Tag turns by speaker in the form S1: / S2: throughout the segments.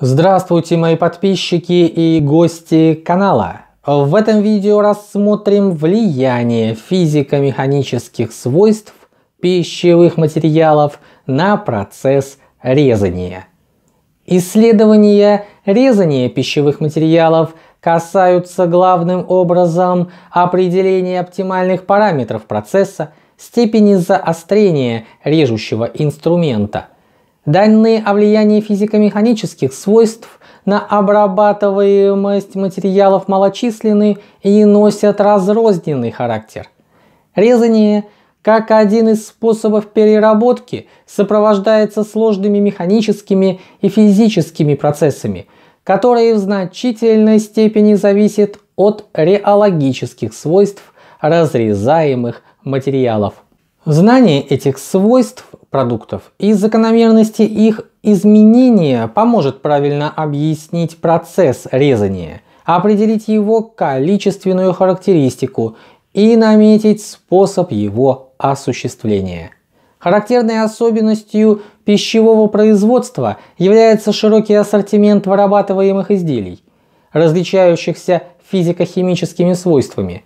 S1: Здравствуйте, мои подписчики и гости канала! В этом видео рассмотрим влияние физико-механических свойств пищевых материалов на процесс резания. Исследования резания пищевых материалов касаются главным образом определения оптимальных параметров процесса, степени заострения режущего инструмента – Данные о влиянии физико-механических свойств на обрабатываемость материалов малочисленны и носят разрозненный характер. Резание, как один из способов переработки, сопровождается сложными механическими и физическими процессами, которые в значительной степени зависят от реологических свойств разрезаемых материалов. Знание этих свойств продуктов. И закономерности их изменения поможет правильно объяснить процесс резания, определить его количественную характеристику и наметить способ его осуществления. Характерной особенностью пищевого производства является широкий ассортимент вырабатываемых изделий, различающихся физико-химическими свойствами.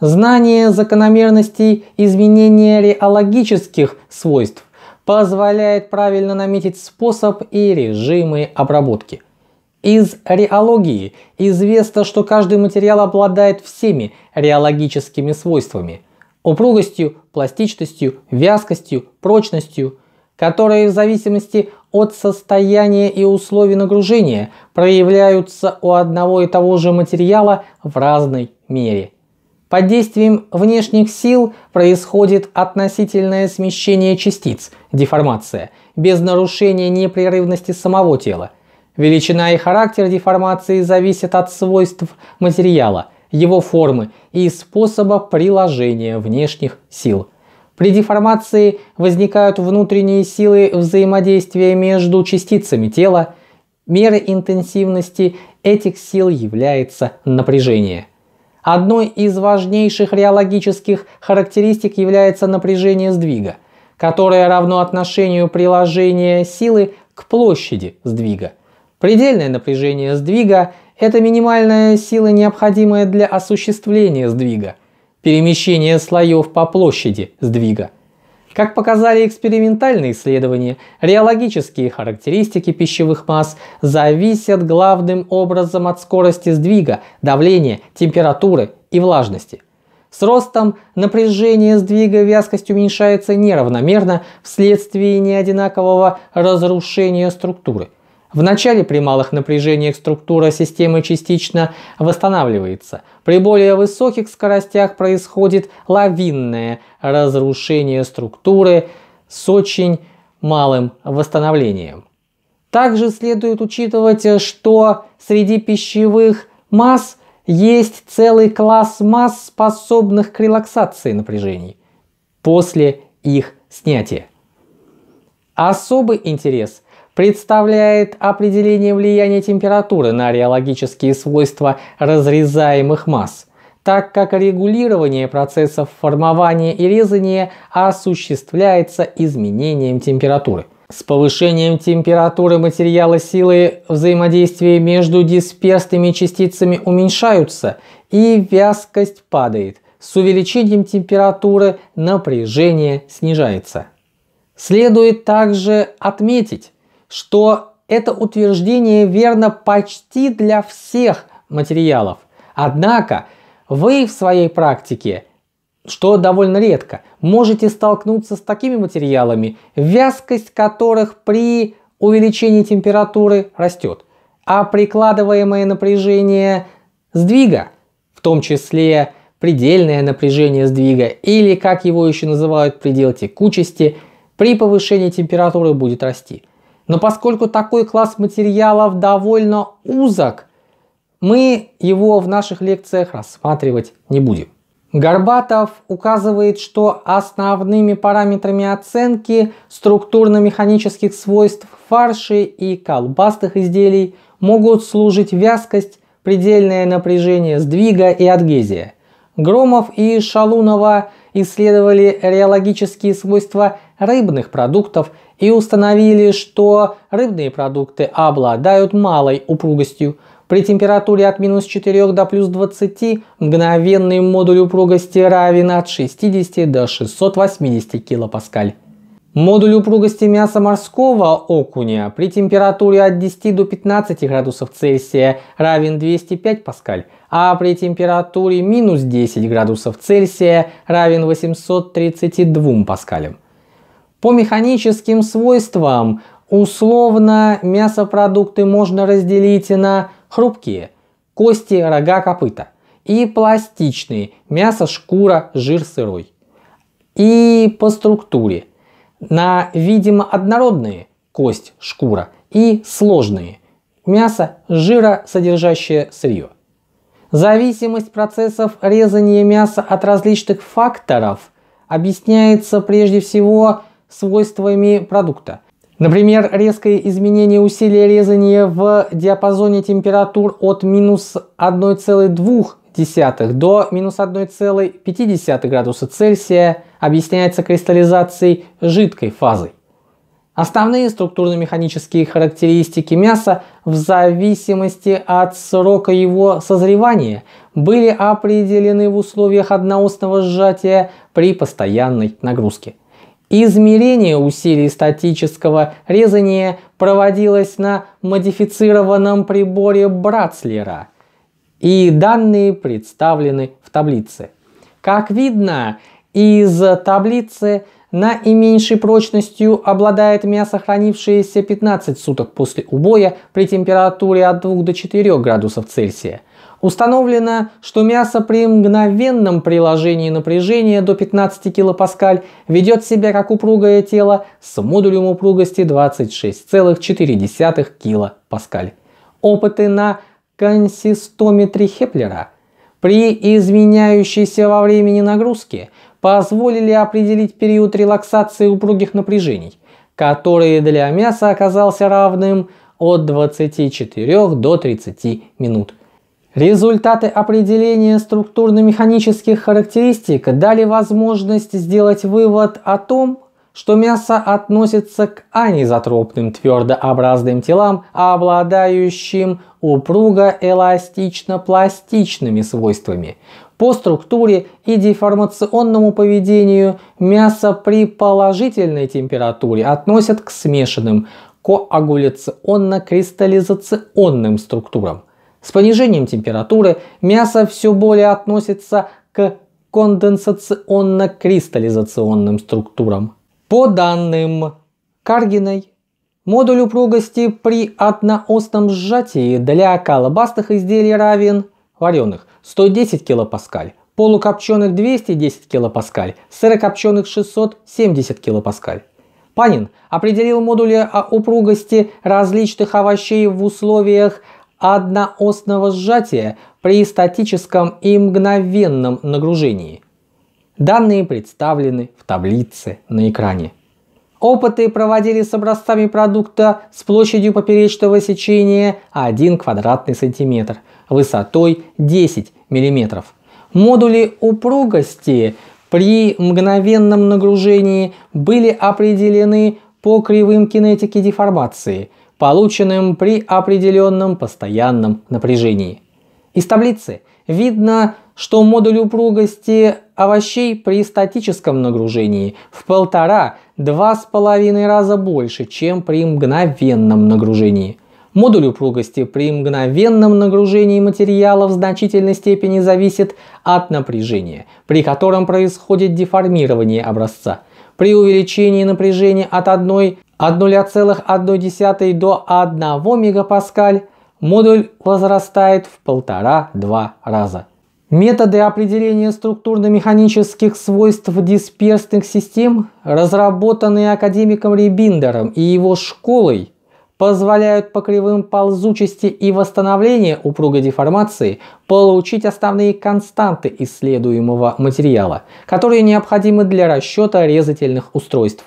S1: Знание закономерностей изменения реологических свойств позволяет правильно наметить способ и режимы обработки. Из реологии известно, что каждый материал обладает всеми реологическими свойствами – упругостью, пластичностью, вязкостью, прочностью, которые в зависимости от состояния и условий нагружения проявляются у одного и того же материала в разной мере – под действием внешних сил происходит относительное смещение частиц, деформация, без нарушения непрерывности самого тела. Величина и характер деформации зависят от свойств материала, его формы и способа приложения внешних сил. При деформации возникают внутренние силы взаимодействия между частицами тела. Мерой интенсивности этих сил является напряжение. Одной из важнейших реологических характеристик является напряжение сдвига, которое равно отношению приложения силы к площади сдвига. Предельное напряжение сдвига – это минимальная сила, необходимая для осуществления сдвига, перемещение слоев по площади сдвига – как показали экспериментальные исследования, реологические характеристики пищевых масс зависят главным образом от скорости сдвига, давления, температуры и влажности. С ростом напряжение сдвига вязкость уменьшается неравномерно вследствие неодинакового разрушения структуры – в начале при малых напряжениях структура системы частично восстанавливается. При более высоких скоростях происходит лавинное разрушение структуры с очень малым восстановлением. Также следует учитывать, что среди пищевых масс есть целый класс масс, способных к релаксации напряжений после их снятия. Особый интерес представляет определение влияния температуры на реологические свойства разрезаемых масс, так как регулирование процессов формования и резания осуществляется изменением температуры. С повышением температуры материала силы взаимодействия между дисперсными частицами уменьшаются и вязкость падает. С увеличением температуры напряжение снижается. Следует также отметить, что это утверждение верно почти для всех материалов. Однако вы в своей практике, что довольно редко, можете столкнуться с такими материалами, вязкость которых при увеличении температуры растет, а прикладываемое напряжение сдвига, в том числе предельное напряжение сдвига или, как его еще называют, предел текучести, при повышении температуры будет расти – но поскольку такой класс материалов довольно узок, мы его в наших лекциях рассматривать не будем. Горбатов указывает, что основными параметрами оценки структурно-механических свойств фарши и колбастых изделий могут служить вязкость, предельное напряжение сдвига и адгезия. Громов и Шалунова исследовали реологические свойства рыбных продуктов и установили, что рыбные продукты обладают малой упругостью. При температуре от минус 4 до плюс 20 мгновенный модуль упругости равен от 60 до 680 килопаскаль. Модуль упругости мяса морского окуня при температуре от 10 до 15 градусов Цельсия равен 205 паскаль, а при температуре минус 10 градусов Цельсия равен 832 паскалям. По механическим свойствам условно мясопродукты можно разделить на хрупкие – кости, рога, копыта и пластичные – мясо, шкура, жир сырой. И по структуре на видимо однородные – кость, шкура и сложные – мясо, жира, содержащее сырье. Зависимость процессов резания мяса от различных факторов объясняется прежде всего – свойствами продукта. Например, резкое изменение усилия резания в диапазоне температур от минус 1,2 до минус 1,5 градуса Цельсия объясняется кристаллизацией жидкой фазы. Основные структурно-механические характеристики мяса в зависимости от срока его созревания были определены в условиях одноосного сжатия при постоянной нагрузке. Измерение усилий статического резания проводилось на модифицированном приборе Братслера, и данные представлены в таблице. Как видно, из таблицы наименьшей прочностью обладает мясо, хранившееся 15 суток после убоя при температуре от 2 до 4 градусов Цельсия – Установлено, что мясо при мгновенном приложении напряжения до 15 кПа ведет себя как упругое тело с модулем упругости 26,4 кПа. Опыты на консистометре Хеплера при изменяющейся во времени нагрузке позволили определить период релаксации упругих напряжений, который для мяса оказался равным от 24 до 30 минут – Результаты определения структурно-механических характеристик дали возможность сделать вывод о том, что мясо относится к анизотропным твердообразным телам, обладающим упруго-эластично-пластичными свойствами. По структуре и деформационному поведению мясо при положительной температуре относят к смешанным коагуляционно-кристаллизационным структурам – с понижением температуры мясо все более относится к конденсационно-кристаллизационным структурам. По данным Каргиной, модуль упругости при одноосном сжатии для колобастых изделий равен вареных 110 килопаскаль, полукопченых 210 килопаскаль, сырокопченых 670 килопаскаль. Панин определил модули упругости различных овощей в условиях одноосного сжатия при статическом и мгновенном нагружении. Данные представлены в таблице на экране. Опыты проводили с образцами продукта с площадью поперечного сечения 1 квадратный сантиметр, высотой 10 мм. Модули упругости при мгновенном нагружении были определены по кривым кинетики деформации, полученным при определенном постоянном напряжении. Из таблицы видно, что модуль упругости овощей при статическом нагружении в полтора-два с половиной раза больше, чем при мгновенном нагружении. Модуль упругости при мгновенном нагружении материала в значительной степени зависит от напряжения, при котором происходит деформирование образца. При увеличении напряжения от одной от 0,1 до 1 мегапаскаль модуль возрастает в 1,5-2 раза. Методы определения структурно-механических свойств дисперсных систем, разработанные академиком Ребиндером и его школой, позволяют по кривым ползучести и восстановления упругой деформации получить основные константы исследуемого материала, которые необходимы для расчета резательных устройств.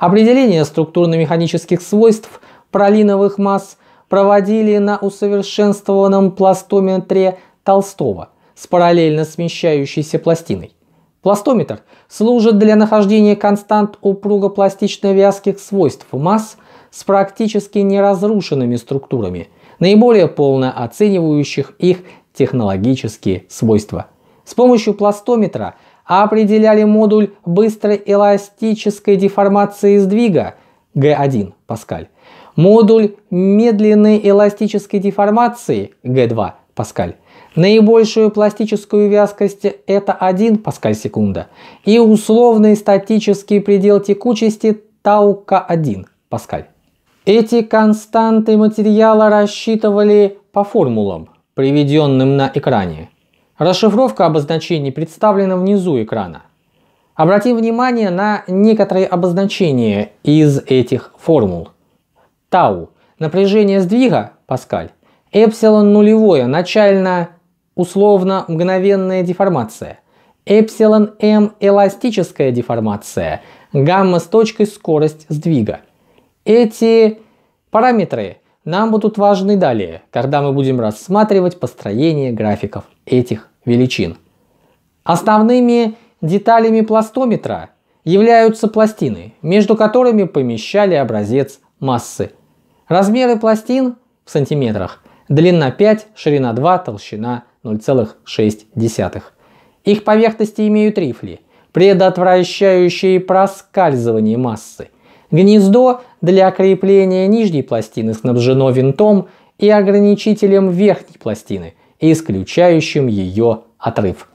S1: Определение структурно-механических свойств пролиновых масс проводили на усовершенствованном пластометре Толстого с параллельно смещающейся пластиной. Пластометр служит для нахождения констант упругопластично-вязких свойств масс с практически неразрушенными структурами, наиболее полно оценивающих их технологические свойства. С помощью пластометра – определяли модуль быстрой эластической деформации сдвига G1 Паскаль, модуль медленной эластической деформации G2 Паскаль, наибольшую пластическую вязкость это 1 Паскаль секунда и условный статический предел текучести Таука 1 Паскаль. Эти константы материала рассчитывали по формулам, приведенным на экране. Расшифровка обозначений представлена внизу экрана. Обратим внимание на некоторые обозначения из этих формул. Тау – напряжение сдвига, Паскаль. Эпсилон нулевое, начально, условно, мгновенная деформация. Эпсилон М – эластическая деформация. Гамма с точкой – скорость сдвига. Эти параметры нам будут важны далее, когда мы будем рассматривать построение графиков этих величин. Основными деталями пластометра являются пластины, между которыми помещали образец массы. Размеры пластин в сантиметрах – длина 5, ширина 2, толщина 0,6. Их поверхности имеют рифли, предотвращающие проскальзывание массы. Гнездо для крепления нижней пластины снабжено винтом и ограничителем верхней пластины – исключающим ее отрыв.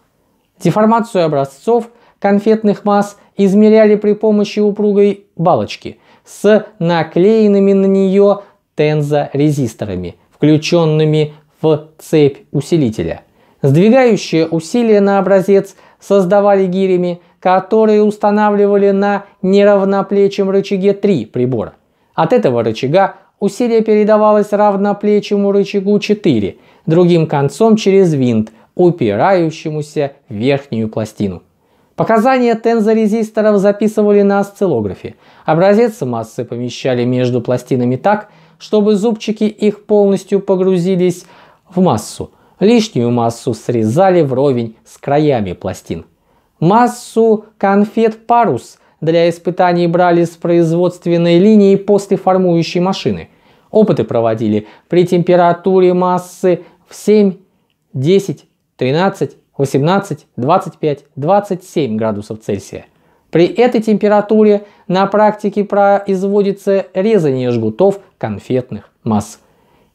S1: Деформацию образцов конфетных масс измеряли при помощи упругой балочки с наклеенными на нее тензорезисторами, включенными в цепь усилителя. Сдвигающие усилия на образец создавали гирями, которые устанавливали на неравноплечем рычаге три прибора. От этого рычага Усилие передавалось равноплечему рычагу 4, другим концом через винт, упирающемуся в верхнюю пластину. Показания тензорезисторов записывали на осциллографе. Образец массы помещали между пластинами так, чтобы зубчики их полностью погрузились в массу. Лишнюю массу срезали вровень с краями пластин. Массу конфет-парус для испытаний брали с производственной линии после формующей машины. Опыты проводили при температуре массы в 7, 10, 13, 18, 25, 27 градусов Цельсия. При этой температуре на практике производится резание жгутов конфетных масс.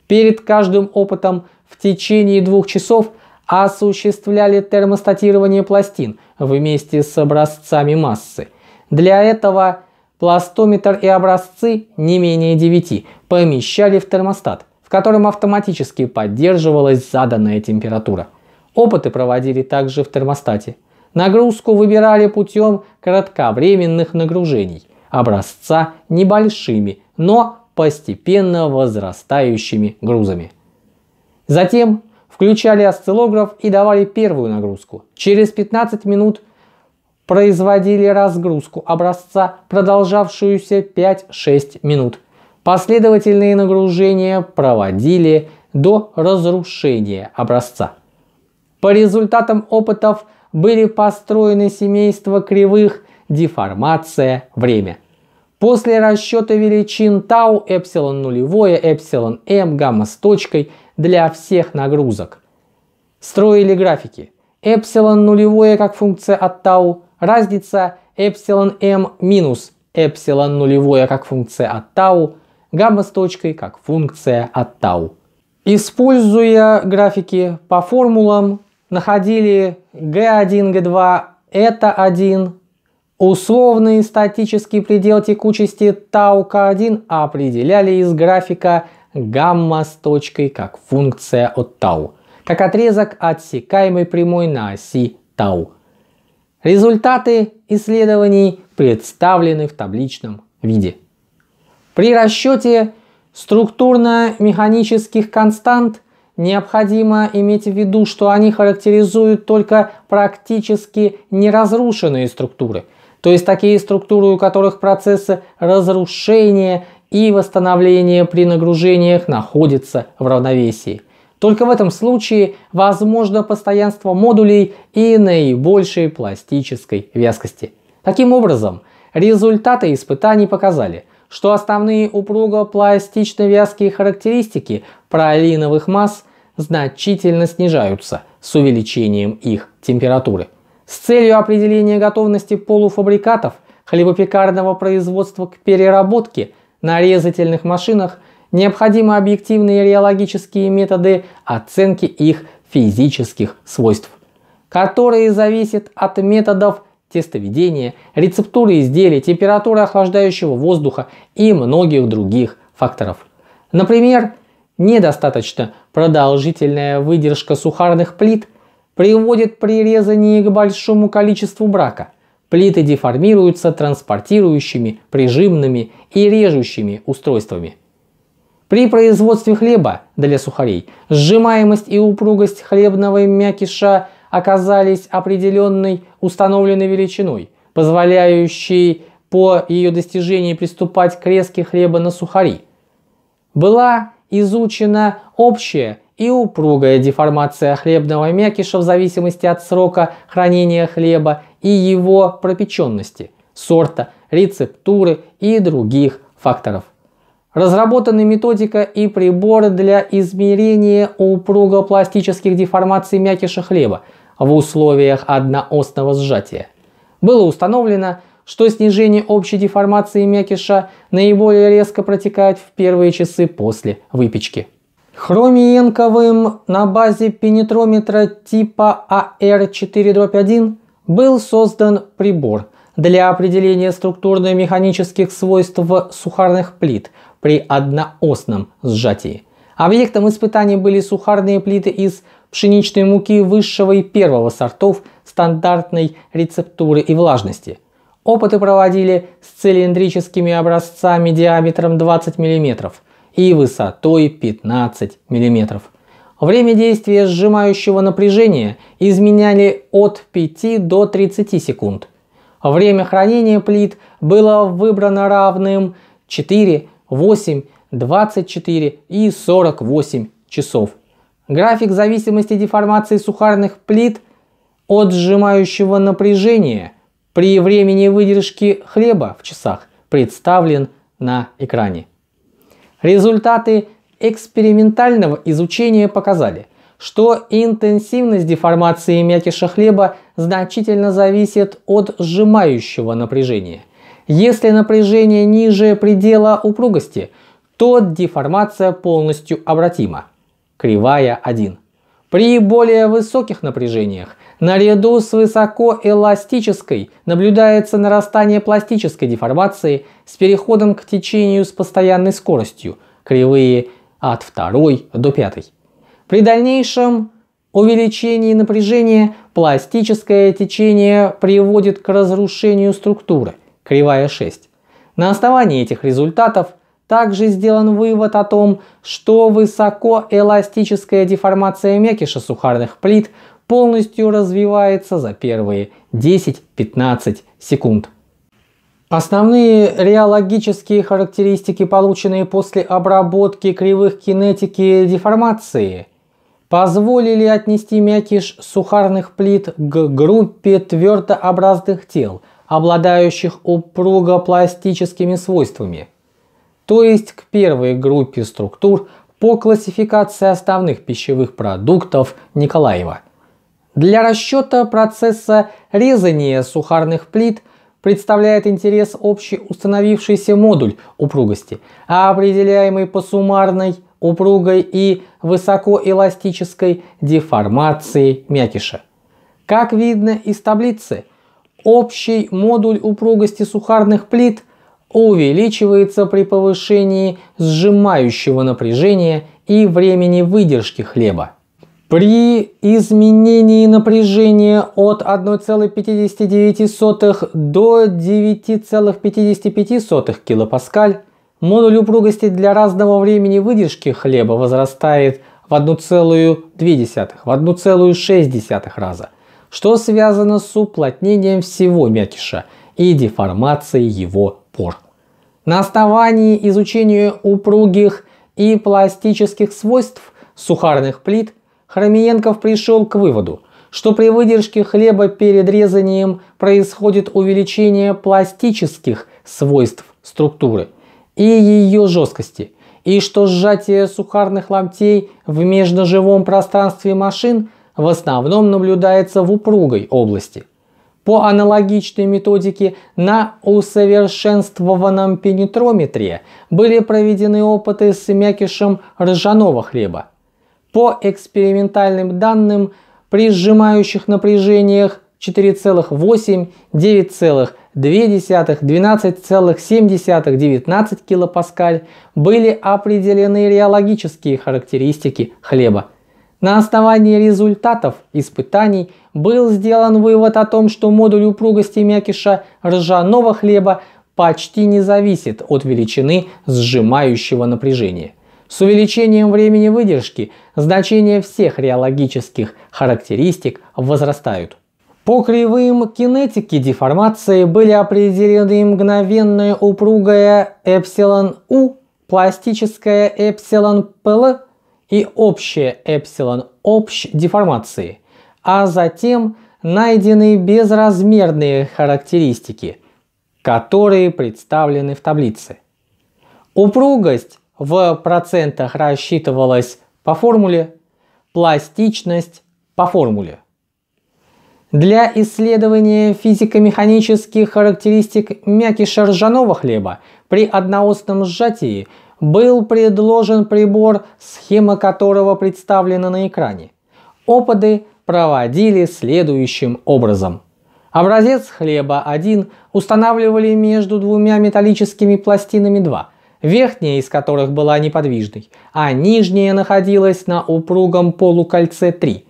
S1: Перед каждым опытом в течение двух часов осуществляли термостатирование пластин вместе с образцами массы – для этого пластометр и образцы не менее 9 помещали в термостат, в котором автоматически поддерживалась заданная температура. Опыты проводили также в термостате. Нагрузку выбирали путем кратковременных нагружений образца небольшими, но постепенно возрастающими грузами. Затем включали осциллограф и давали первую нагрузку. Через 15 минут производили разгрузку образца, продолжавшуюся 5-6 минут. Последовательные нагружения проводили до разрушения образца. По результатам опытов были построены семейства кривых, деформация, время. После расчета величин тау, эпсилон нулевое, эпсилон м, эм, гамма с точкой для всех нагрузок. Строили графики. Эпсилон нулевое как функция от тау, разница эпсилон m эм минус эпсилон нулевое как функция от тау, гамма с точкой как функция от тау. Используя графики по формулам, находили g1, g2, это 1, условный статический предел текучести тау k1 определяли из графика гамма с точкой как функция от тау, как отрезок отсекаемой прямой на оси тау. Результаты исследований представлены в табличном виде. При расчете структурно-механических констант необходимо иметь в виду, что они характеризуют только практически неразрушенные структуры, то есть такие структуры, у которых процессы разрушения и восстановления при нагружениях находятся в равновесии – только в этом случае возможно постоянство модулей и наибольшей пластической вязкости. Таким образом, результаты испытаний показали, что основные упруго пластично вязкие характеристики пролиновых масс значительно снижаются с увеличением их температуры. С целью определения готовности полуфабрикатов хлебопекарного производства к переработке на резательных машинах – необходимы объективные реологические методы оценки их физических свойств, которые зависят от методов тестоведения, рецептуры изделий, температуры охлаждающего воздуха и многих других факторов. Например, недостаточно продолжительная выдержка сухарных плит приводит при резании к большому количеству брака. Плиты деформируются транспортирующими, прижимными и режущими устройствами. При производстве хлеба для сухарей сжимаемость и упругость хлебного мякиша оказались определенной установленной величиной, позволяющей по ее достижении приступать к резке хлеба на сухари. Была изучена общая и упругая деформация хлебного мякиша в зависимости от срока хранения хлеба и его пропеченности, сорта, рецептуры и других факторов. Разработаны методика и приборы для измерения упругопластических деформаций мякиша хлеба в условиях одноосного сжатия. Было установлено, что снижение общей деформации мякиша наиболее резко протекает в первые часы после выпечки. Хромиенковым на базе пенетрометра типа AR4-1 а был создан прибор для определения структурно-механических свойств сухарных плит – при одноосном сжатии. Объектом испытаний были сухарные плиты из пшеничной муки высшего и первого сортов стандартной рецептуры и влажности. Опыты проводили с цилиндрическими образцами диаметром 20 мм и высотой 15 мм. Время действия сжимающего напряжения изменяли от 5 до 30 секунд. Время хранения плит было выбрано равным 4, 8, 24 и 48 часов. График зависимости деформации сухарных плит от сжимающего напряжения при времени выдержки хлеба в часах представлен на экране. Результаты экспериментального изучения показали, что интенсивность деформации мякиша хлеба значительно зависит от сжимающего напряжения. Если напряжение ниже предела упругости, то деформация полностью обратима. Кривая 1. При более высоких напряжениях наряду с высокоэластической наблюдается нарастание пластической деформации с переходом к течению с постоянной скоростью, кривые от 2 до 5. При дальнейшем увеличении напряжения пластическое течение приводит к разрушению структуры кривая 6. На основании этих результатов также сделан вывод о том, что высокоэластическая деформация мякиша сухарных плит полностью развивается за первые 10-15 секунд. Основные реологические характеристики, полученные после обработки кривых кинетики деформации, позволили отнести мякиш сухарных плит к группе твердообразных тел – обладающих упругопластическими свойствами, то есть к первой группе структур по классификации основных пищевых продуктов Николаева. Для расчета процесса резания сухарных плит представляет интерес общий установившийся модуль упругости, определяемый по суммарной упругой и высокоэластической деформации мякиша. Как видно из таблицы, Общий модуль упругости сухарных плит увеличивается при повышении сжимающего напряжения и времени выдержки хлеба. При изменении напряжения от 1,59 до 9,55 кПа модуль упругости для разного времени выдержки хлеба возрастает в 1,2, в 1,6 раза – что связано с уплотнением всего мякиша и деформацией его пор. На основании изучения упругих и пластических свойств сухарных плит Хромиенков пришел к выводу, что при выдержке хлеба перед резанием происходит увеличение пластических свойств структуры и ее жесткости, и что сжатие сухарных ломтей в междуживом пространстве машин – в основном наблюдается в упругой области. По аналогичной методике на усовершенствованном пенетрометре были проведены опыты с мякишем ржаного хлеба. По экспериментальным данным, при сжимающих напряжениях 4,8, 9,2, 12,7, 19 килопаскаль были определены реологические характеристики хлеба – на основании результатов испытаний был сделан вывод о том, что модуль упругости мякиша ржаного хлеба почти не зависит от величины сжимающего напряжения. С увеличением времени выдержки значения всех реологических характеристик возрастают. По кривым кинетики деформации были определены мгновенная упругая эпсилон У, пластическая эпсилон ПЛ и общее эпсилон общ деформации, а затем найдены безразмерные характеристики, которые представлены в таблице. Упругость в процентах рассчитывалась по формуле, пластичность по формуле. Для исследования физико-механических характеристик мякиша ржаного хлеба при одноосном сжатии – был предложен прибор, схема которого представлена на экране. Опыты проводили следующим образом. Образец хлеба 1 устанавливали между двумя металлическими пластинами 2, верхняя из которых была неподвижной, а нижняя находилась на упругом полукольце 3,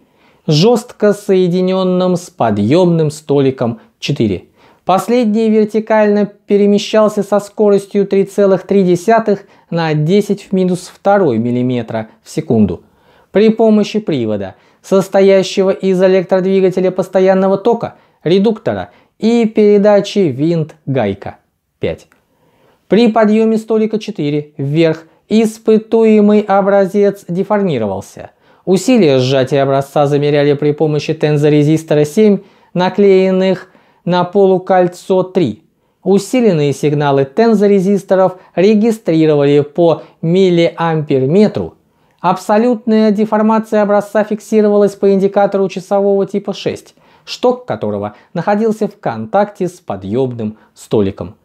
S1: жестко соединенном с подъемным столиком 4. Последний вертикально перемещался со скоростью 3,3 на 10 в минус 2 мм в секунду. При помощи привода, состоящего из электродвигателя постоянного тока, редуктора и передачи винт-гайка 5. При подъеме столика 4 вверх испытуемый образец деформировался. Усилия сжатия образца замеряли при помощи тензорезистора 7, наклеенных на полукольцо 3. Усиленные сигналы тензорезисторов регистрировали по миллиамперметру. Абсолютная деформация образца фиксировалась по индикатору часового типа 6, шток которого находился в контакте с подъемным столиком.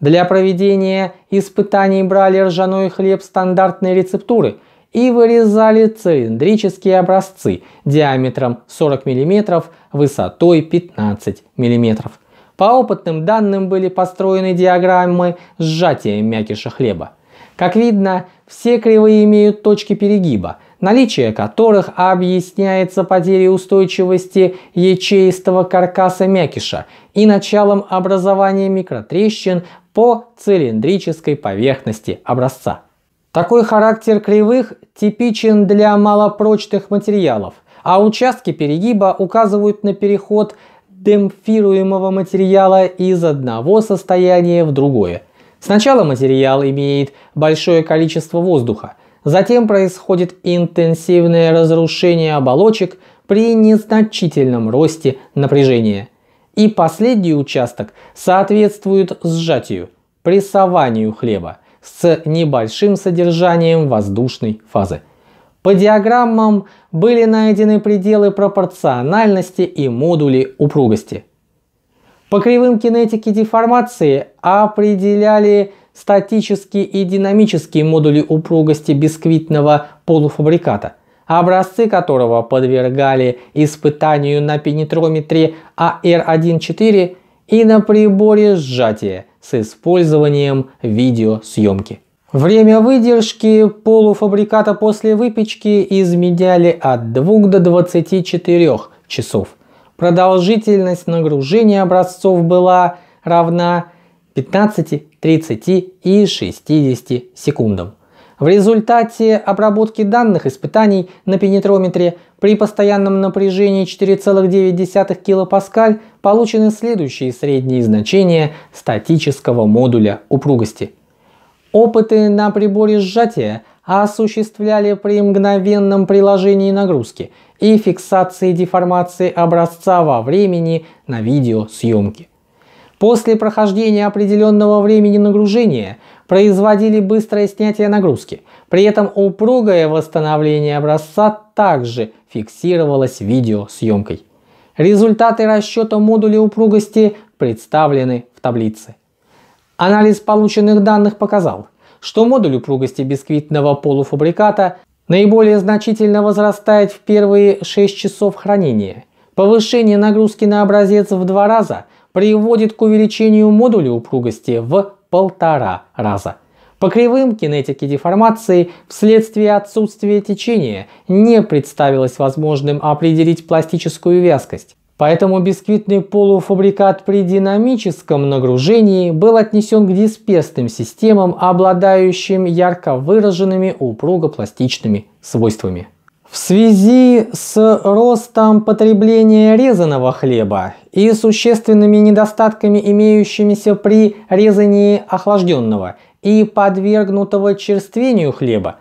S1: Для проведения испытаний брали ржаной хлеб стандартной рецептуры – и вырезали цилиндрические образцы диаметром 40 мм, высотой 15 мм. По опытным данным были построены диаграммы сжатия мякиша хлеба. Как видно, все кривые имеют точки перегиба, наличие которых объясняется потерей устойчивости ячеистого каркаса мякиша и началом образования микротрещин по цилиндрической поверхности образца. Такой характер кривых типичен для малопрочных материалов, а участки перегиба указывают на переход демпфируемого материала из одного состояния в другое. Сначала материал имеет большое количество воздуха, затем происходит интенсивное разрушение оболочек при незначительном росте напряжения. И последний участок соответствует сжатию, прессованию хлеба с небольшим содержанием воздушной фазы. По диаграммам были найдены пределы пропорциональности и модули упругости. По кривым кинетики деформации определяли статические и динамические модули упругости бисквитного полуфабриката, образцы которого подвергали испытанию на пенетрометре AR14 а и на приборе сжатия – с использованием видеосъемки. Время выдержки полуфабриката после выпечки изменяли от 2 до 24 часов. Продолжительность нагружения образцов была равна 15, 30 и 60 секундам. В результате обработки данных испытаний на пенетрометре при постоянном напряжении 4,9 кПа получены следующие средние значения статического модуля упругости. Опыты на приборе сжатия осуществляли при мгновенном приложении нагрузки и фиксации деформации образца во времени на видеосъемке. После прохождения определенного времени нагружения производили быстрое снятие нагрузки. При этом упругое восстановление образца также фиксировалось видеосъемкой. Результаты расчета модуля упругости представлены в таблице. Анализ полученных данных показал, что модуль упругости бисквитного полуфабриката наиболее значительно возрастает в первые 6 часов хранения. Повышение нагрузки на образец в два раза приводит к увеличению модуля упругости в полтора раза. По кривым кинетики деформации вследствие отсутствия течения не представилось возможным определить пластическую вязкость. Поэтому бисквитный полуфабрикат при динамическом нагружении был отнесен к дисперсным системам, обладающим ярко выраженными упругопластичными свойствами. В связи с ростом потребления резаного хлеба и существенными недостатками, имеющимися при резании охлажденного и подвергнутого черствению хлеба,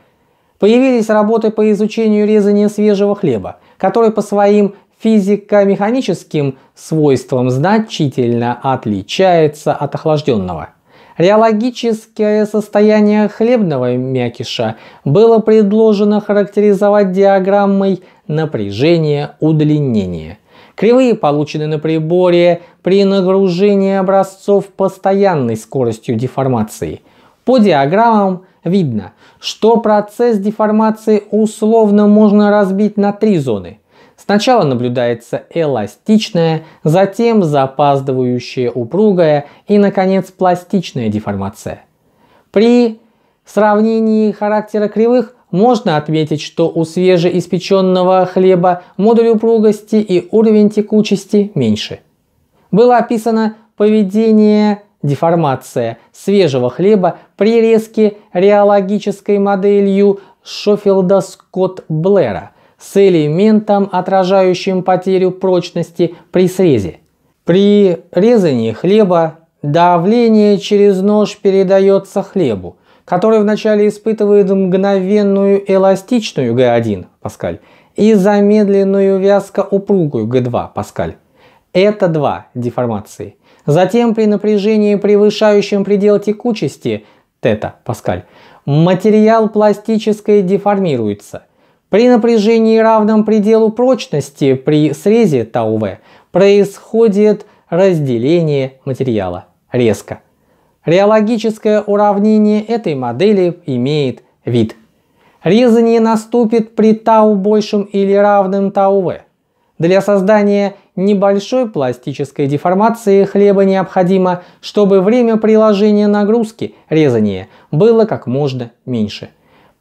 S1: появились работы по изучению резания свежего хлеба, который по своим физико-механическим свойствам значительно отличается от охлажденного. Реологическое состояние хлебного мякиша было предложено характеризовать диаграммой напряжения-удлинения. Кривые получены на приборе при нагружении образцов постоянной скоростью деформации. По диаграммам видно, что процесс деформации условно можно разбить на три зоны. Сначала наблюдается эластичная, затем запаздывающая упругая и, наконец, пластичная деформация. При сравнении характера кривых можно отметить, что у свежеиспеченного хлеба модуль упругости и уровень текучести меньше. Было описано поведение деформация свежего хлеба при резке реологической моделью Шофилда Скотт Блэра с элементом, отражающим потерю прочности при срезе. При резании хлеба давление через нож передается хлебу, который вначале испытывает мгновенную эластичную G1 Паскаль и замедленную вязкоупругую G2 Паскаль. Это два деформации. Затем при напряжении, превышающем предел текучести тета Паскаль, материал пластической деформируется. При напряжении равном пределу прочности при срезе ТАУВ происходит разделение материала резко. Реологическое уравнение этой модели имеет вид. Резание наступит при тау большем или равным тау v. Для создания небольшой пластической деформации хлеба необходимо, чтобы время приложения нагрузки резания было как можно меньше.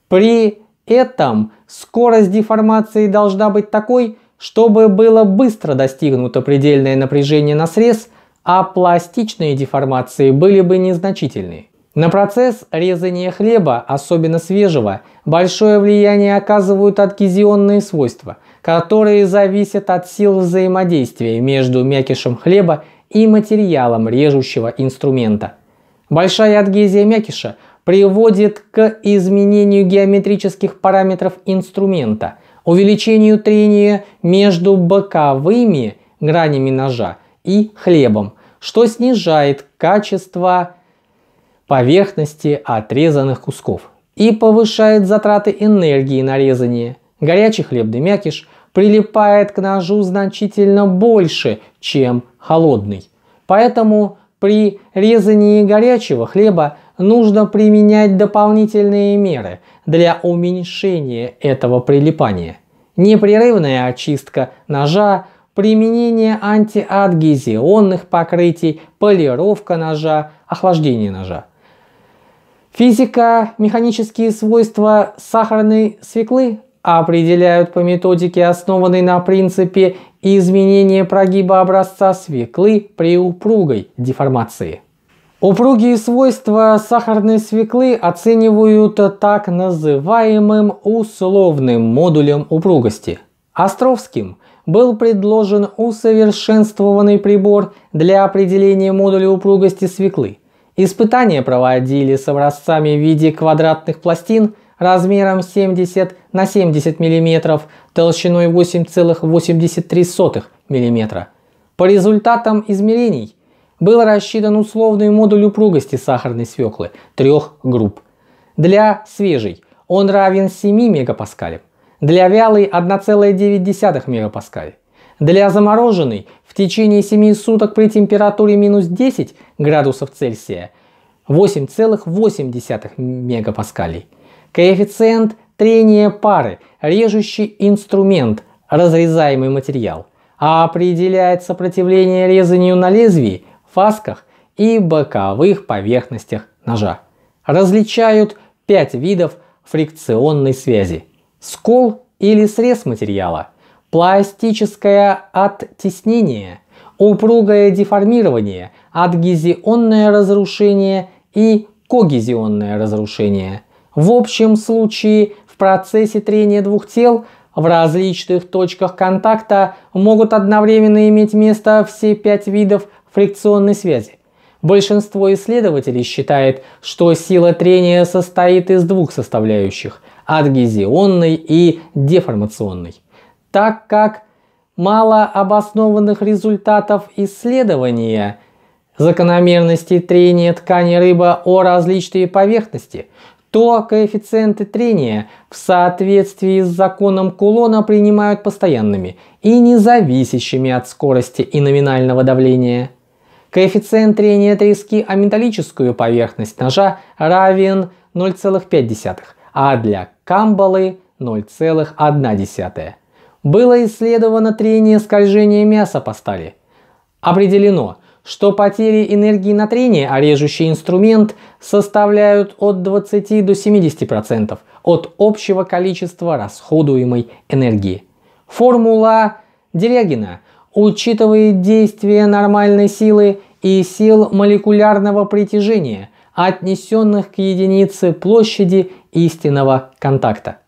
S1: При этом скорость деформации должна быть такой, чтобы было быстро достигнуто предельное напряжение на срез – а пластичные деформации были бы незначительны. На процесс резания хлеба, особенно свежего, большое влияние оказывают адгезионные свойства, которые зависят от сил взаимодействия между мякишем хлеба и материалом режущего инструмента. Большая адгезия мякиша приводит к изменению геометрических параметров инструмента, увеличению трения между боковыми гранями ножа и хлебом, что снижает качество поверхности отрезанных кусков и повышает затраты энергии на резание. Горячий хлебный мякиш прилипает к ножу значительно больше, чем холодный. Поэтому при резании горячего хлеба нужно применять дополнительные меры для уменьшения этого прилипания. Непрерывная очистка ножа применение антиадгезионных покрытий, полировка ножа, охлаждение ножа. Физика механические свойства сахарной свеклы определяют по методике, основанной на принципе изменения прогиба образца свеклы при упругой деформации. Упругие свойства сахарной свеклы оценивают так называемым условным модулем упругости – Островским – был предложен усовершенствованный прибор для определения модуля упругости свеклы. Испытания проводили с образцами в виде квадратных пластин размером 70 на 70 мм толщиной 8,83 мм. По результатам измерений был рассчитан условный модуль упругости сахарной свеклы трех групп. Для свежей он равен 7 мегапаскалям, для вялой 1,9 мегапаскаль, для замороженной в течение 7 суток при температуре минус 10 градусов Цельсия 8,8 мегапаскалей. Коэффициент трения пары, режущий инструмент, разрезаемый материал, а определяет сопротивление резанию на лезвии, фасках и боковых поверхностях ножа. Различают 5 видов фрикционной связи скол или срез материала, пластическое оттеснение, упругое деформирование, адгезионное разрушение и когезионное разрушение. В общем случае в процессе трения двух тел в различных точках контакта могут одновременно иметь место все пять видов фрикционной связи. Большинство исследователей считает, что сила трения состоит из двух составляющих – адгезионной и деформационной. Так как мало обоснованных результатов исследования закономерностей трения ткани рыба о различные поверхности, то коэффициенты трения в соответствии с законом Кулона принимают постоянными и независящими от скорости и номинального давления. Коэффициент трения трески о металлическую поверхность ножа равен 0,5, а для камбалы 0,1. Было исследовано трение скольжения мяса по стали. Определено, что потери энергии на трение, а режущий инструмент, составляют от 20 до 70% от общего количества расходуемой энергии. Формула Дерягина учитывает действие нормальной силы и сил молекулярного притяжения, отнесенных к единице площади истинного контакта.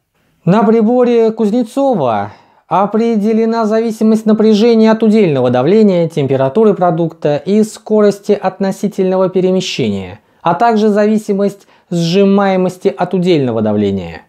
S1: На приборе Кузнецова определена зависимость напряжения от удельного давления, температуры продукта и скорости относительного перемещения, а также зависимость сжимаемости от удельного давления.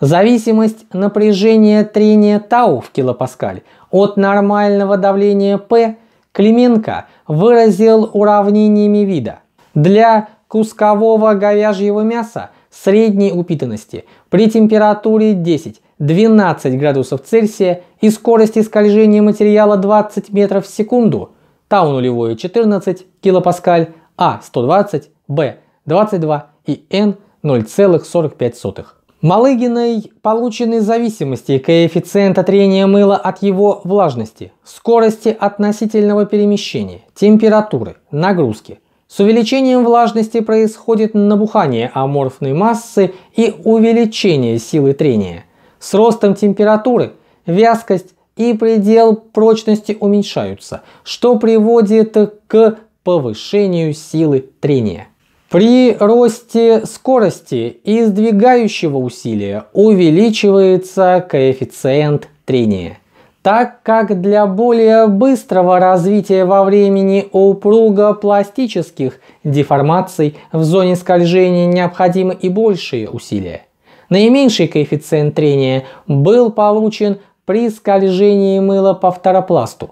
S1: Зависимость напряжения трения тау в килопаскаль от нормального давления P Клименко выразил уравнениями вида. Для кускового говяжьего мяса средней упитанности при температуре 10-12 градусов Цельсия и скорости скольжения материала 20 метров в секунду, тау нулевое 14 килопаскаль, а 120, б 22 и n 0,45. Малыгиной полученной зависимости коэффициента трения мыла от его влажности, скорости относительного перемещения, температуры, нагрузки, с увеличением влажности происходит набухание аморфной массы и увеличение силы трения. С ростом температуры вязкость и предел прочности уменьшаются, что приводит к повышению силы трения. При росте скорости и сдвигающего усилия увеличивается коэффициент трения так как для более быстрого развития во времени упругопластических деформаций в зоне скольжения необходимы и большие усилия. Наименьший коэффициент трения был получен при скольжении мыла по фторопласту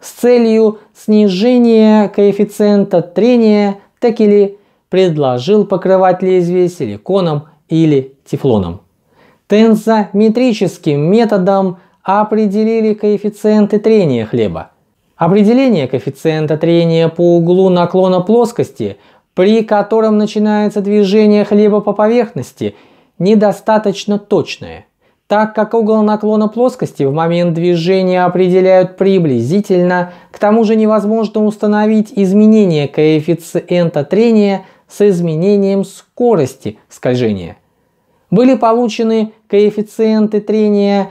S1: с целью снижения коэффициента трения Текели предложил покрывать лезвие силиконом или тефлоном. Тензометрическим методом определили коэффициенты трения хлеба. Определение коэффициента трения по углу наклона плоскости, при котором начинается движение хлеба по поверхности, недостаточно точное, так как угол наклона плоскости в момент движения определяют приблизительно, к тому же невозможно установить изменение коэффициента трения с изменением скорости скольжения. Были получены коэффициенты трения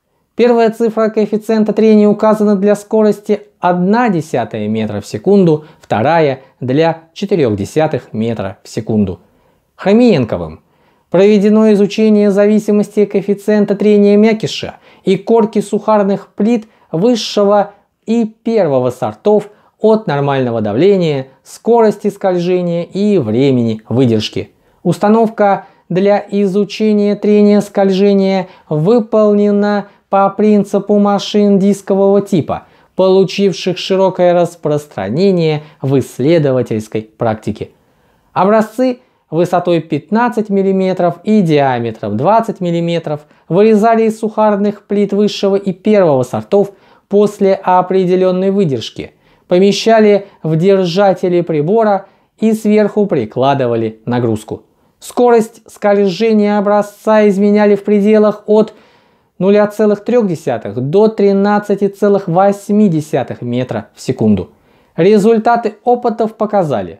S1: Первая цифра коэффициента трения указана для скорости 1 десятая метра в секунду, вторая для 4 десятых метра в секунду. Хамиенковым проведено изучение зависимости коэффициента трения мякиша и корки сухарных плит высшего и первого сортов от нормального давления, скорости скольжения и времени выдержки. Установка для изучения трения скольжения выполнена по принципу машин дискового типа, получивших широкое распространение в исследовательской практике. Образцы высотой 15 мм и диаметром 20 мм вырезали из сухарных плит высшего и первого сортов после определенной выдержки, помещали в держатели прибора и сверху прикладывали нагрузку. Скорость скольжения образца изменяли в пределах от 0,3 до 13,8 метра в секунду. Результаты опытов показали,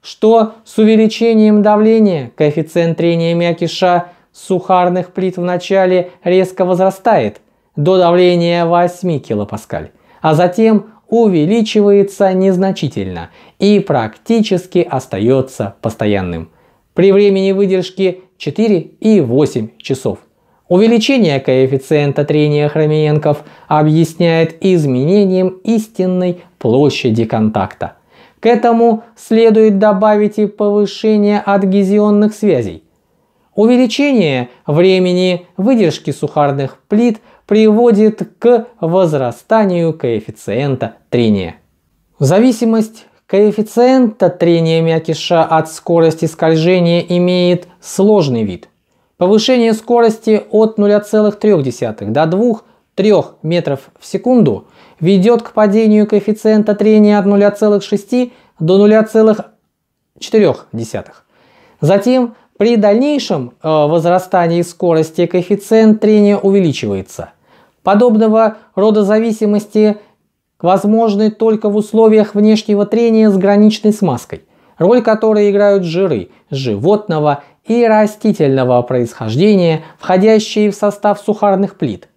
S1: что с увеличением давления коэффициент трения мякиша сухарных плит в начале резко возрастает до давления 8 килопаскаль, а затем увеличивается незначительно и практически остается постоянным. При времени выдержки 4 и 8 часов. Увеличение коэффициента трения Хромиенков объясняет изменением истинной площади контакта. К этому следует добавить и повышение адгезионных связей. Увеличение времени выдержки сухарных плит приводит к возрастанию коэффициента трения. Зависимость коэффициента трения мякиша от скорости скольжения имеет сложный вид. Повышение скорости от 0,3 до 2-3 метров в секунду ведет к падению коэффициента трения от 0,6 до 0,4. Затем при дальнейшем э, возрастании скорости коэффициент трения увеличивается. Подобного рода зависимости возможны только в условиях внешнего трения с граничной смазкой, роль которой играют жиры животного и растительного происхождения, входящие в состав сухарных плит.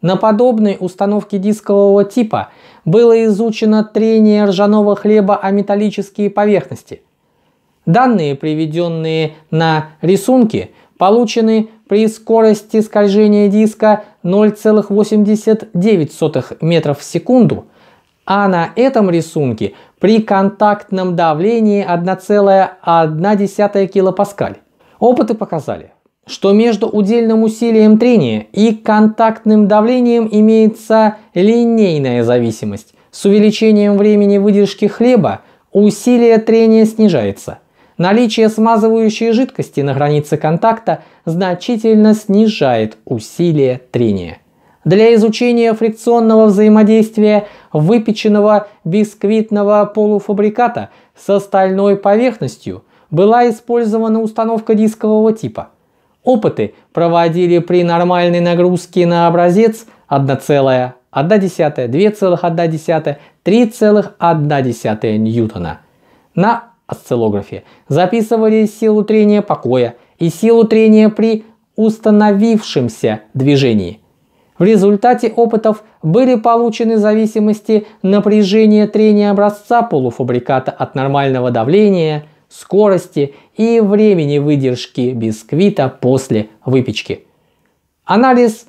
S1: На подобной установке дискового типа было изучено трение ржаного хлеба о металлические поверхности. Данные, приведенные на рисунке, получены при скорости скольжения диска 0,89 метров в секунду, а на этом рисунке при контактном давлении 1,1 килопаскаль. Опыты показали, что между удельным усилием трения и контактным давлением имеется линейная зависимость. С увеличением времени выдержки хлеба усилие трения снижается. Наличие смазывающей жидкости на границе контакта значительно снижает усилие трения. Для изучения фрикционного взаимодействия выпеченного бисквитного полуфабриката с остальной поверхностью – была использована установка дискового типа. Опыты проводили при нормальной нагрузке на образец 1,1, 2,1, 3,1 ньютона. На осциллографе записывали силу трения покоя и силу трения при установившемся движении. В результате опытов были получены зависимости напряжения трения образца полуфабриката от нормального давления, скорости и времени выдержки бисквита после выпечки. Анализ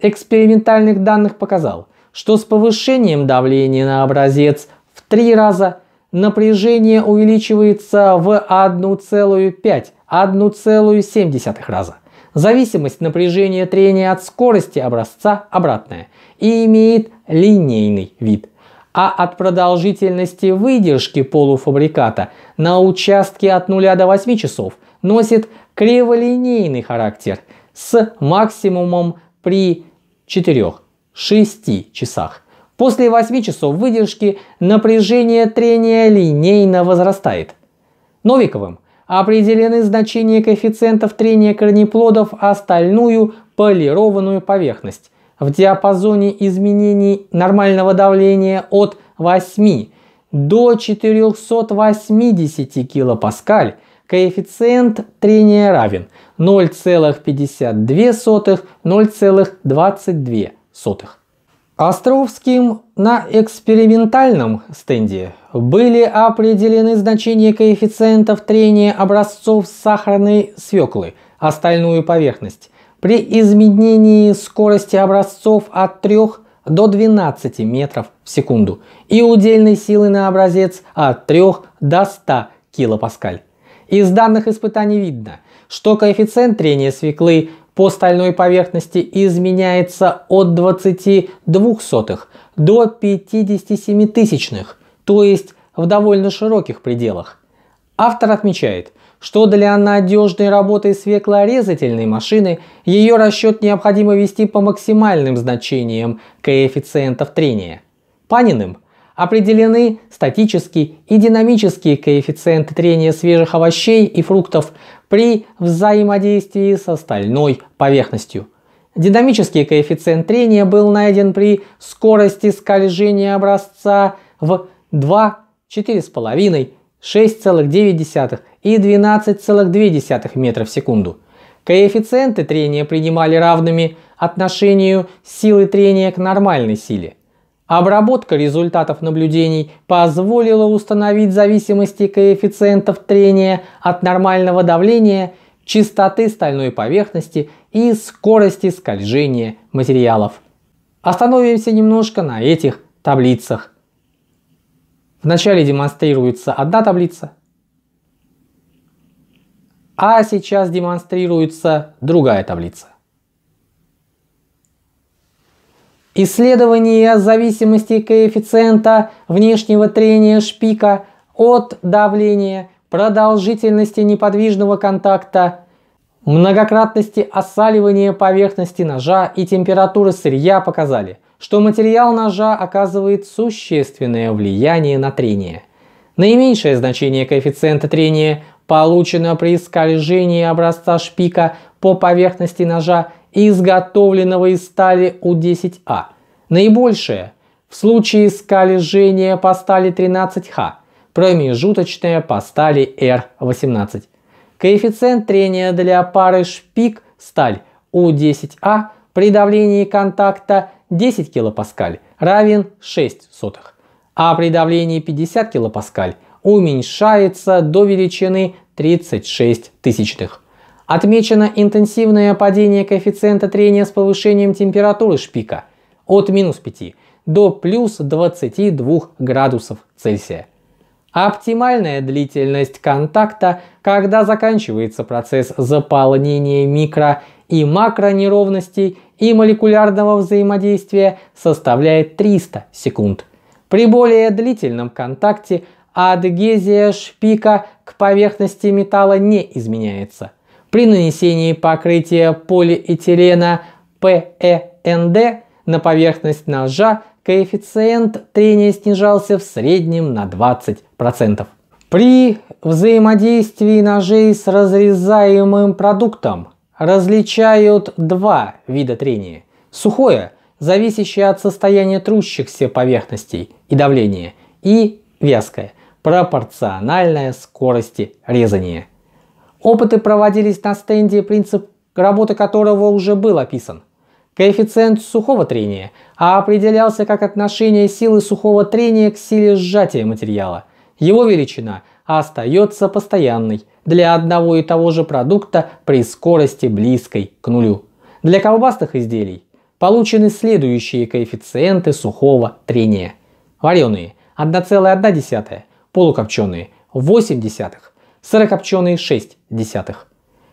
S1: экспериментальных данных показал, что с повышением давления на образец в три раза напряжение увеличивается в 1,5-1,7 раза. Зависимость напряжения трения от скорости образца обратная и имеет линейный вид – а от продолжительности выдержки полуфабриката на участке от 0 до 8 часов носит криволинейный характер с максимумом при 4-6 часах. После 8 часов выдержки напряжение трения линейно возрастает. Новиковым определены значения коэффициентов трения корнеплодов остальную полированную поверхность в диапазоне изменений нормального давления от 8 до 480 килопаскаль коэффициент трения равен 0,52-0,22. Островским на экспериментальном стенде были определены значения коэффициентов трения образцов сахарной свеклы, остальную поверхность, при изменении скорости образцов от 3 до 12 метров в секунду и удельной силы на образец от 3 до 100 килопаскаль. Из данных испытаний видно, что коэффициент трения свеклы по стальной поверхности изменяется от 22 до 57 тысячных, то есть в довольно широких пределах. Автор отмечает, что для надежной работы свеклорезательной машины, ее расчет необходимо вести по максимальным значениям коэффициентов трения. Паниным определены статические и динамические коэффициенты трения свежих овощей и фруктов при взаимодействии с остальной поверхностью. Динамический коэффициент трения был найден при скорости скольжения образца в 2, 4,5, 6,9 и 12,2 метра в секунду. Коэффициенты трения принимали равными отношению силы трения к нормальной силе. Обработка результатов наблюдений позволила установить зависимости коэффициентов трения от нормального давления, частоты стальной поверхности и скорости скольжения материалов. Остановимся немножко на этих таблицах. Вначале демонстрируется одна таблица, а сейчас демонстрируется другая таблица. Исследование зависимости коэффициента внешнего трения шпика от давления, продолжительности неподвижного контакта, многократности осаливания поверхности ножа и температуры сырья показали, что материал ножа оказывает существенное влияние на трение. Наименьшее значение коэффициента трения получено при скольжении образца шпика по поверхности ножа, изготовленного из стали У10А. Наибольшее в случае скольжения по стали 13Х, промежуточное по стали R18. Коэффициент трения для пары шпик-сталь У10А при давлении контакта 10 кПа равен 6 сотых, а при давлении 50 кПа уменьшается до величины 36 тысячных. Отмечено интенсивное падение коэффициента трения с повышением температуры шпика от минус 5 до плюс 22 градусов Цельсия. Оптимальная длительность контакта, когда заканчивается процесс заполнения микро- и макронеровностей и молекулярного взаимодействия составляет 300 секунд. При более длительном контакте а адгезия шпика к поверхности металла не изменяется. При нанесении покрытия полиэтилена (ПЭНД) на поверхность ножа коэффициент трения снижался в среднем на 20%. При взаимодействии ножей с разрезаемым продуктом различают два вида трения. Сухое, зависящее от состояния трущихся поверхностей и давления, и вязкое, пропорциональная скорости резания. Опыты проводились на стенде, принцип работы которого уже был описан. Коэффициент сухого трения определялся как отношение силы сухого трения к силе сжатия материала. Его величина остается постоянной для одного и того же продукта при скорости близкой к нулю. Для колбасных изделий получены следующие коэффициенты сухого трения. Вареные 1,1, полукопченые 8 десятых, сырокопченые 6 десятых.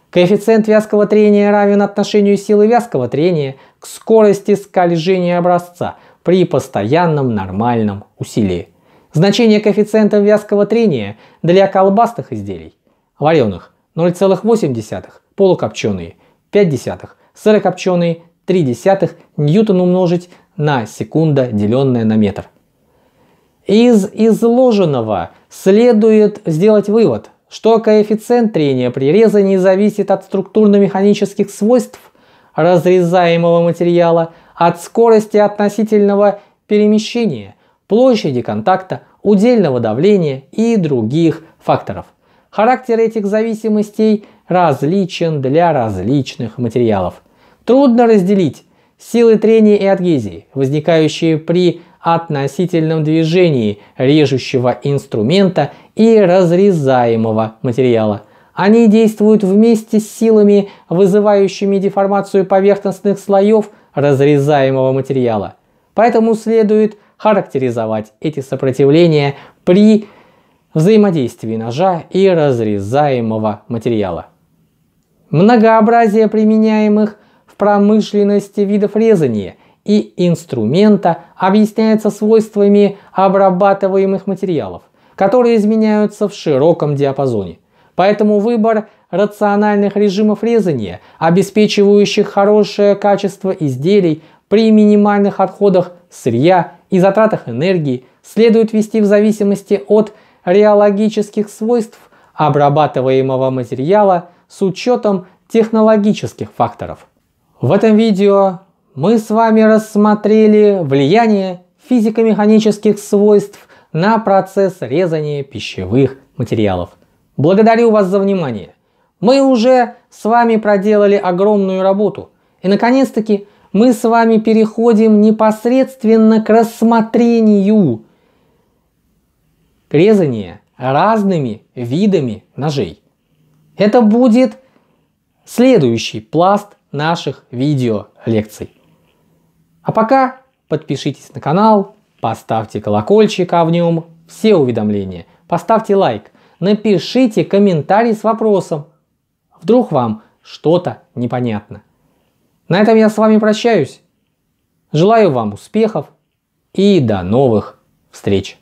S1: Коэффициент вязкого трения равен отношению силы вязкого трения к скорости скольжения образца при постоянном нормальном усилии. Значение коэффициента вязкого трения для колбастых изделий вареных 0,8, полукопченые 0,5, сырокопченые 0,3 ньютон умножить на секунда, деленное на метр. Из изложенного следует сделать вывод, что коэффициент трения при резании зависит от структурно-механических свойств разрезаемого материала, от скорости относительного перемещения, площади контакта, удельного давления и других факторов. Характер этих зависимостей различен для различных материалов. Трудно разделить силы трения и адгезии, возникающие при относительном движении режущего инструмента и разрезаемого материала. Они действуют вместе с силами, вызывающими деформацию поверхностных слоев разрезаемого материала. Поэтому следует характеризовать эти сопротивления при взаимодействии ножа и разрезаемого материала. Многообразие применяемых в промышленности видов резания – и инструмента объясняется свойствами обрабатываемых материалов, которые изменяются в широком диапазоне. Поэтому выбор рациональных режимов резания, обеспечивающих хорошее качество изделий при минимальных отходах сырья и затратах энергии, следует вести в зависимости от реологических свойств обрабатываемого материала с учетом технологических факторов. В этом видео мы с вами рассмотрели влияние физико-механических свойств на процесс резания пищевых материалов. Благодарю вас за внимание. Мы уже с вами проделали огромную работу. И наконец-таки мы с вами переходим непосредственно к рассмотрению резания разными видами ножей. Это будет следующий пласт наших видео лекций. А пока подпишитесь на канал, поставьте колокольчик, а в нем все уведомления, поставьте лайк, напишите комментарий с вопросом. Вдруг вам что-то непонятно. На этом я с вами прощаюсь. Желаю вам успехов и до новых встреч!